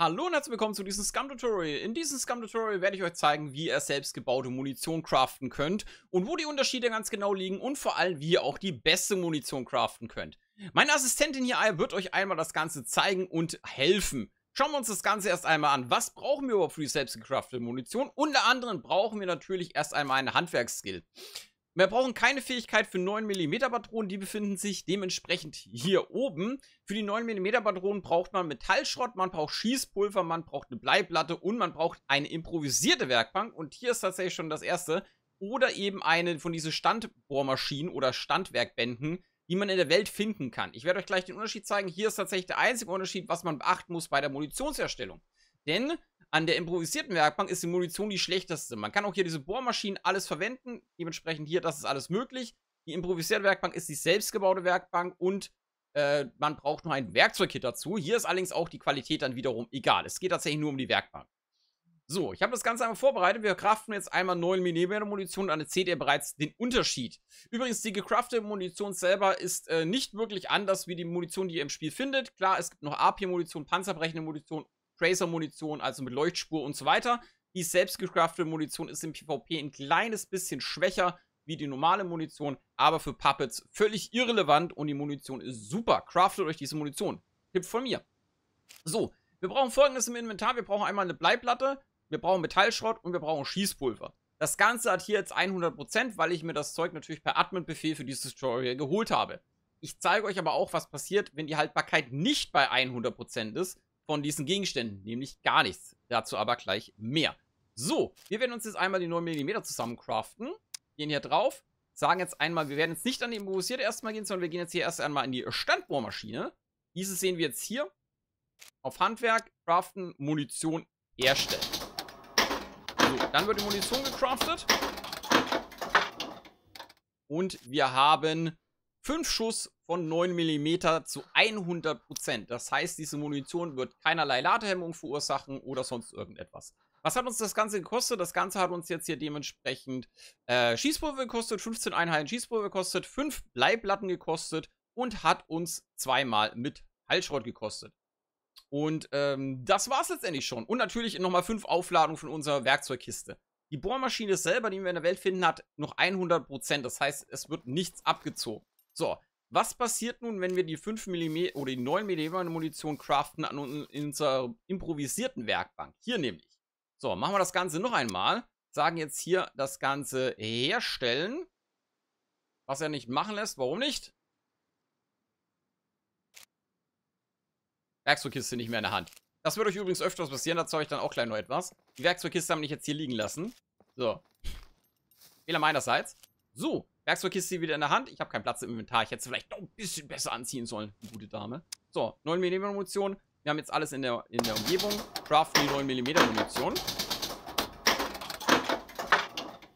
Hallo und herzlich willkommen zu diesem Scum-Tutorial. In diesem Scum-Tutorial werde ich euch zeigen, wie ihr selbst gebaute Munition craften könnt und wo die Unterschiede ganz genau liegen und vor allem, wie ihr auch die beste Munition craften könnt. Meine Assistentin hier wird euch einmal das Ganze zeigen und helfen. Schauen wir uns das Ganze erst einmal an. Was brauchen wir überhaupt für die selbst gecraftete Munition? Unter anderem brauchen wir natürlich erst einmal eine Handwerksskill. Wir brauchen keine Fähigkeit für 9 mm Patronen, die befinden sich dementsprechend hier oben. Für die 9 mm Patronen braucht man Metallschrott, man braucht Schießpulver, man braucht eine Bleiplatte und man braucht eine improvisierte Werkbank. Und hier ist tatsächlich schon das erste. Oder eben eine von diesen Standbohrmaschinen oder Standwerkbänden, die man in der Welt finden kann. Ich werde euch gleich den Unterschied zeigen. Hier ist tatsächlich der einzige Unterschied, was man beachten muss bei der Munitionsherstellung. Denn an der improvisierten Werkbank ist die Munition die schlechteste. Man kann auch hier diese Bohrmaschinen alles verwenden. Dementsprechend hier, das ist alles möglich. Die improvisierte Werkbank ist die selbstgebaute Werkbank und äh, man braucht nur ein Werkzeugkit dazu. Hier ist allerdings auch die Qualität dann wiederum egal. Es geht tatsächlich nur um die Werkbank. So, ich habe das Ganze einmal vorbereitet. Wir craften jetzt einmal 9 mm Munition und dann seht ihr bereits den Unterschied. Übrigens, die gecraftete Munition selber ist äh, nicht wirklich anders wie die Munition, die ihr im Spiel findet. Klar, es gibt noch AP-Munition, panzerbrechende Munition Tracer-Munition, also mit Leuchtspur und so weiter. Die selbstgecraftete Munition ist im PvP ein kleines bisschen schwächer wie die normale Munition, aber für Puppets völlig irrelevant und die Munition ist super. Craftet euch diese Munition. Tipp von mir. So, wir brauchen folgendes im Inventar. Wir brauchen einmal eine Bleiplatte, wir brauchen Metallschrott und wir brauchen Schießpulver. Das Ganze hat hier jetzt 100%, weil ich mir das Zeug natürlich per Admin-Befehl für dieses Tutorial geholt habe. Ich zeige euch aber auch, was passiert, wenn die Haltbarkeit nicht bei 100% ist von diesen Gegenständen, nämlich gar nichts. Dazu aber gleich mehr. So, wir werden uns jetzt einmal die 9 mm craften. Gehen hier drauf, sagen jetzt einmal, wir werden jetzt nicht an die Improvisierte erstmal gehen, sondern wir gehen jetzt hier erst einmal in die Standbohrmaschine. Diese sehen wir jetzt hier. Auf Handwerk, Craften, Munition herstellen. So, dann wird die Munition gecraftet. Und wir haben 5 Schuss von 9 mm zu 100%. Das heißt, diese Munition wird keinerlei Ladehemmung verursachen oder sonst irgendetwas. Was hat uns das Ganze gekostet? Das Ganze hat uns jetzt hier dementsprechend äh, Schießpulver gekostet, 15 Einheiten Schießpulver gekostet, 5 Bleiplatten gekostet und hat uns zweimal mit Heilschrott gekostet. Und ähm, das war es letztendlich schon. Und natürlich nochmal 5 Aufladungen von unserer Werkzeugkiste. Die Bohrmaschine selber, die wir in der Welt finden, hat noch 100%. Das heißt, es wird nichts abgezogen. So, was passiert nun, wenn wir die 5 mm oder die 9 mm Munition craften an unserer improvisierten Werkbank? Hier nämlich. So, machen wir das Ganze noch einmal. Sagen jetzt hier das Ganze herstellen. Was er nicht machen lässt, warum nicht? Werkzeugkiste nicht mehr in der Hand. Das wird euch übrigens öfters passieren, dazu habe ich dann auch gleich noch etwas. Die Werkzeugkiste haben ich jetzt hier liegen lassen. So. Fehler meinerseits. So, Werkzeugkiste wieder in der Hand. Ich habe keinen Platz im Inventar. Ich hätte es vielleicht noch ein bisschen besser anziehen sollen. Gute Dame. So, 9mm Munition. Wir haben jetzt alles in der, in der Umgebung. Craften die 9mm Munition.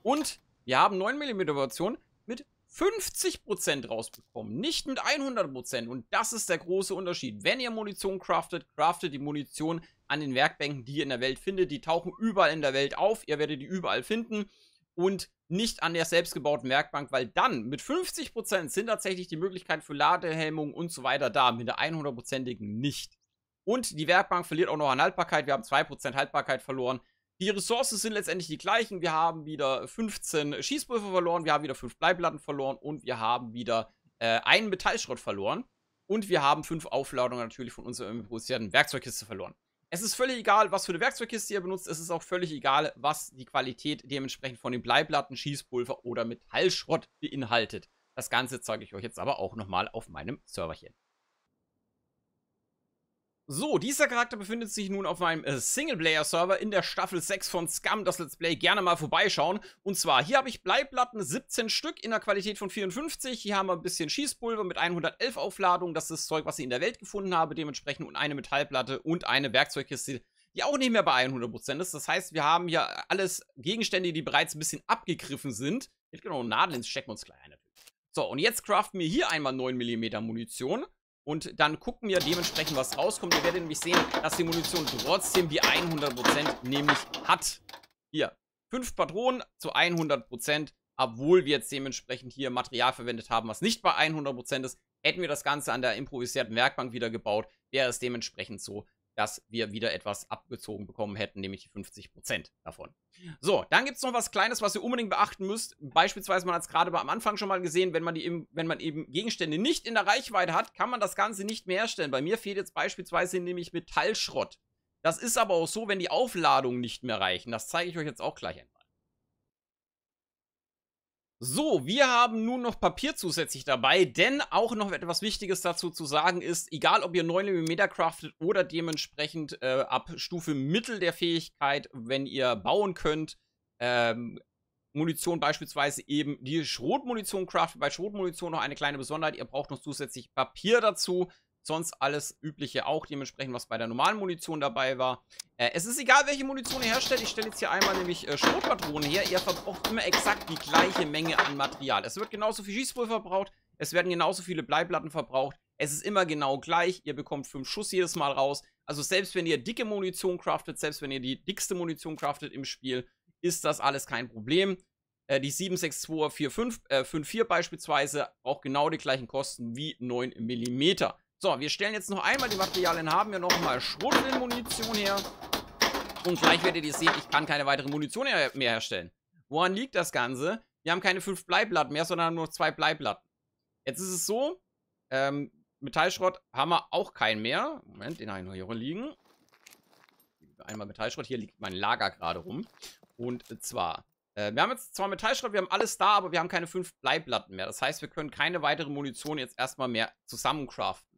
Und wir haben 9mm Munition mit 50% rausbekommen, nicht mit 100%. Und das ist der große Unterschied. Wenn ihr Munition craftet, craftet die Munition an den Werkbänken, die ihr in der Welt findet. Die tauchen überall in der Welt auf. Ihr werdet die überall finden. Und nicht an der selbstgebauten Werkbank, weil dann mit 50% sind tatsächlich die Möglichkeiten für Ladehemmung und so weiter da, mit der 100%igen nicht. Und die Werkbank verliert auch noch an Haltbarkeit, wir haben 2% Haltbarkeit verloren. Die Ressourcen sind letztendlich die gleichen, wir haben wieder 15 Schießpulver verloren, wir haben wieder 5 Bleiblatten verloren und wir haben wieder äh, einen Metallschrott verloren. Und wir haben 5 Aufladungen natürlich von unserer improvisierten Werkzeugkiste verloren. Es ist völlig egal, was für eine Werkzeugkiste ihr benutzt. Es ist auch völlig egal, was die Qualität dementsprechend von den Bleiblatten, Schießpulver oder Metallschrott beinhaltet. Das ganze zeige ich euch jetzt aber auch nochmal auf meinem Serverchen. So, dieser Charakter befindet sich nun auf meinem äh, Singleplayer-Server in der Staffel 6 von Scum, das Let's Play. Gerne mal vorbeischauen. Und zwar, hier habe ich Bleiplatten, 17 Stück in der Qualität von 54. Hier haben wir ein bisschen Schießpulver mit 111 Aufladung. Das ist das Zeug, was ich in der Welt gefunden habe. Dementsprechend und eine Metallplatte und eine Werkzeugkiste, die auch nicht mehr bei 100% ist. Das heißt, wir haben hier alles Gegenstände, die bereits ein bisschen abgegriffen sind. Mit genau Nadeln stecken wir uns gleich ein. So, und jetzt craften wir hier einmal 9mm Munition. Und dann gucken wir dementsprechend, was rauskommt. Ihr werdet nämlich sehen, dass die Munition trotzdem die 100% nämlich hat. Hier, 5 Patronen zu 100%, obwohl wir jetzt dementsprechend hier Material verwendet haben, was nicht bei 100% ist. Hätten wir das Ganze an der improvisierten Werkbank wieder gebaut, wäre es dementsprechend so dass wir wieder etwas abgezogen bekommen hätten, nämlich die 50% davon. So, dann gibt es noch was Kleines, was ihr unbedingt beachten müsst. Beispielsweise, man hat es gerade am Anfang schon mal gesehen, wenn man, die wenn man eben Gegenstände nicht in der Reichweite hat, kann man das Ganze nicht mehr herstellen. Bei mir fehlt jetzt beispielsweise nämlich Metallschrott. Das ist aber auch so, wenn die Aufladungen nicht mehr reichen. Das zeige ich euch jetzt auch gleich einmal. So, wir haben nun noch Papier zusätzlich dabei, denn auch noch etwas Wichtiges dazu zu sagen ist, egal ob ihr 9 mm craftet oder dementsprechend äh, ab Stufe Mittel der Fähigkeit, wenn ihr bauen könnt, ähm, Munition beispielsweise eben die Schrotmunition craftet. Bei Schrotmunition noch eine kleine Besonderheit, ihr braucht noch zusätzlich Papier dazu sonst alles übliche auch dementsprechend, was bei der normalen Munition dabei war. Äh, es ist egal, welche Munition ihr herstellt. Ich stelle jetzt hier einmal nämlich äh, Schrotpatronen her. Ihr verbraucht immer exakt die gleiche Menge an Material. Es wird genauso viel Schießpulver verbraucht. Es werden genauso viele Bleiblatten verbraucht. Es ist immer genau gleich. Ihr bekommt 5 Schuss jedes Mal raus. Also selbst wenn ihr dicke Munition craftet, selbst wenn ihr die dickste Munition craftet im Spiel, ist das alles kein Problem. Äh, die 762 äh, 54 beispielsweise braucht genau die gleichen Kosten wie 9 mm. So, wir stellen jetzt noch einmal die Materialien, haben wir nochmal Schrotflintmunition her. Und gleich werdet ihr sehen, ich kann keine weitere Munition mehr herstellen. Woran liegt das Ganze? Wir haben keine fünf Bleiblatten mehr, sondern nur zwei Bleiblatten. Jetzt ist es so, ähm, Metallschrott haben wir auch keinen mehr. Moment, den habe ich noch hier liegen. Einmal Metallschrott, hier liegt mein Lager gerade rum. Und zwar, äh, wir haben jetzt zwar Metallschrott, wir haben alles da, aber wir haben keine fünf Bleiblatten mehr. Das heißt, wir können keine weitere Munition jetzt erstmal mehr zusammencraften.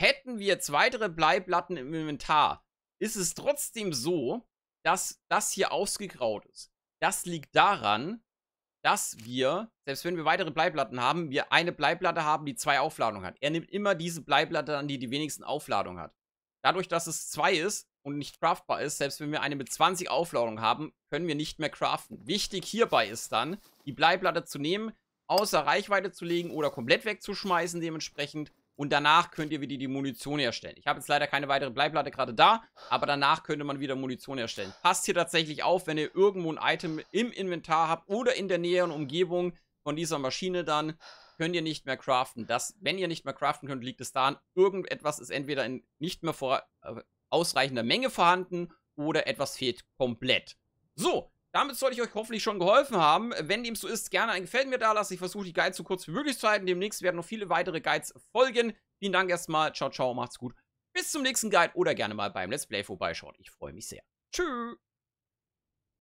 Hätten wir jetzt weitere Bleiplatten im Inventar, ist es trotzdem so, dass das hier ausgegraut ist. Das liegt daran, dass wir, selbst wenn wir weitere Bleiplatten haben, wir eine Bleiplatte haben, die zwei Aufladungen hat. Er nimmt immer diese Bleiplatte an, die die wenigsten Aufladungen hat. Dadurch, dass es zwei ist und nicht craftbar ist, selbst wenn wir eine mit 20 Aufladungen haben, können wir nicht mehr craften. Wichtig hierbei ist dann, die Bleiplatte zu nehmen, außer Reichweite zu legen oder komplett wegzuschmeißen dementsprechend und danach könnt ihr wieder die Munition herstellen. Ich habe jetzt leider keine weitere Bleiplatte gerade da, aber danach könnte man wieder Munition herstellen. Passt hier tatsächlich auf, wenn ihr irgendwo ein Item im Inventar habt oder in der näheren Umgebung von dieser Maschine dann, könnt ihr nicht mehr craften. Das, wenn ihr nicht mehr craften könnt, liegt es daran, irgendetwas ist entweder in nicht mehr vor, äh, ausreichender Menge vorhanden oder etwas fehlt komplett. So, damit sollte ich euch hoffentlich schon geholfen haben. Wenn dem so ist, gerne ein Gefällt mir da lassen. Ich versuche die Guides so kurz wie möglich zu halten. Demnächst werden noch viele weitere Guides folgen. Vielen Dank erstmal. Ciao, ciao. Macht's gut. Bis zum nächsten Guide oder gerne mal beim Let's Play vorbeischauen. Ich freue mich sehr. Tschüss.